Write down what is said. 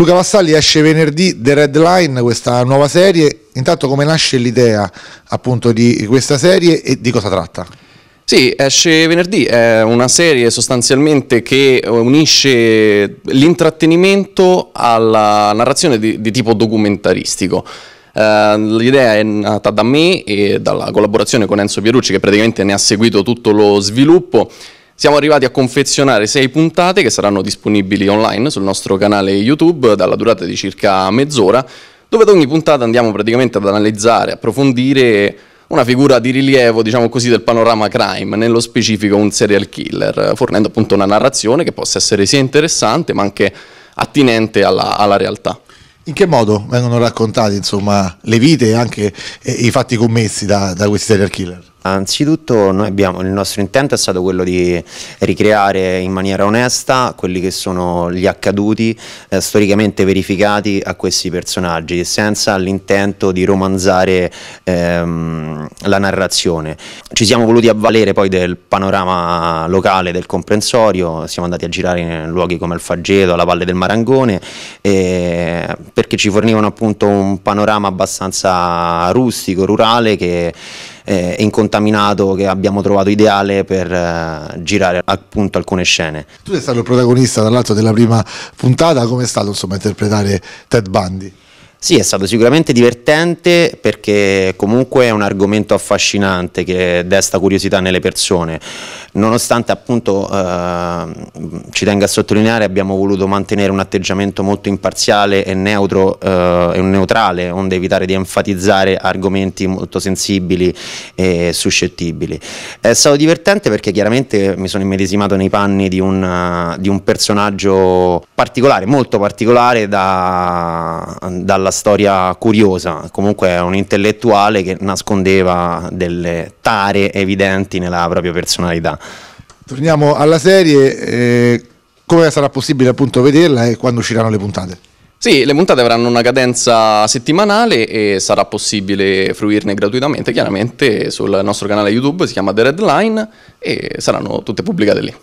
Luca Vassalli esce venerdì The Red Line, questa nuova serie. Intanto come nasce l'idea appunto di questa serie e di cosa tratta? Sì, esce venerdì, è una serie sostanzialmente che unisce l'intrattenimento alla narrazione di, di tipo documentaristico. Uh, l'idea è nata da me e dalla collaborazione con Enzo Pierucci che praticamente ne ha seguito tutto lo sviluppo siamo arrivati a confezionare sei puntate che saranno disponibili online sul nostro canale YouTube dalla durata di circa mezz'ora, dove ad ogni puntata andiamo praticamente ad analizzare, approfondire una figura di rilievo, diciamo così, del panorama crime, nello specifico un serial killer, fornendo appunto una narrazione che possa essere sia interessante ma anche attinente alla, alla realtà. In che modo vengono raccontate insomma, le vite e anche eh, i fatti commessi da, da questi serial killer? Anzitutto abbiamo, il nostro intento è stato quello di ricreare in maniera onesta quelli che sono gli accaduti eh, storicamente verificati a questi personaggi senza l'intento di romanzare ehm, la narrazione. Ci siamo voluti avvalere poi del panorama locale del comprensorio, siamo andati a girare in luoghi come il Faggeto, la Valle del Marangone eh, perché ci fornivano appunto un panorama abbastanza rustico, rurale che eh, incontaminato che abbiamo trovato ideale per eh, girare appunto alcune scene. Tu sei stato il protagonista dall'altro della prima puntata, come è stato insomma interpretare Ted Bundy? Sì, è stato sicuramente divertente perché comunque è un argomento affascinante che desta curiosità nelle persone. Nonostante appunto eh, ci tenga a sottolineare abbiamo voluto mantenere un atteggiamento molto imparziale e neutro eh, e neutrale, onde evitare di enfatizzare argomenti molto sensibili e suscettibili. È stato divertente perché chiaramente mi sono immedesimato nei panni di un, di un personaggio particolare, molto particolare da, dalla la storia curiosa, comunque è un intellettuale che nascondeva delle tare evidenti nella propria personalità. Torniamo alla serie, eh, come sarà possibile appunto vederla e quando usciranno le puntate? Sì, le puntate avranno una cadenza settimanale e sarà possibile fruirne gratuitamente, chiaramente sul nostro canale YouTube, si chiama The Red Line e saranno tutte pubblicate lì.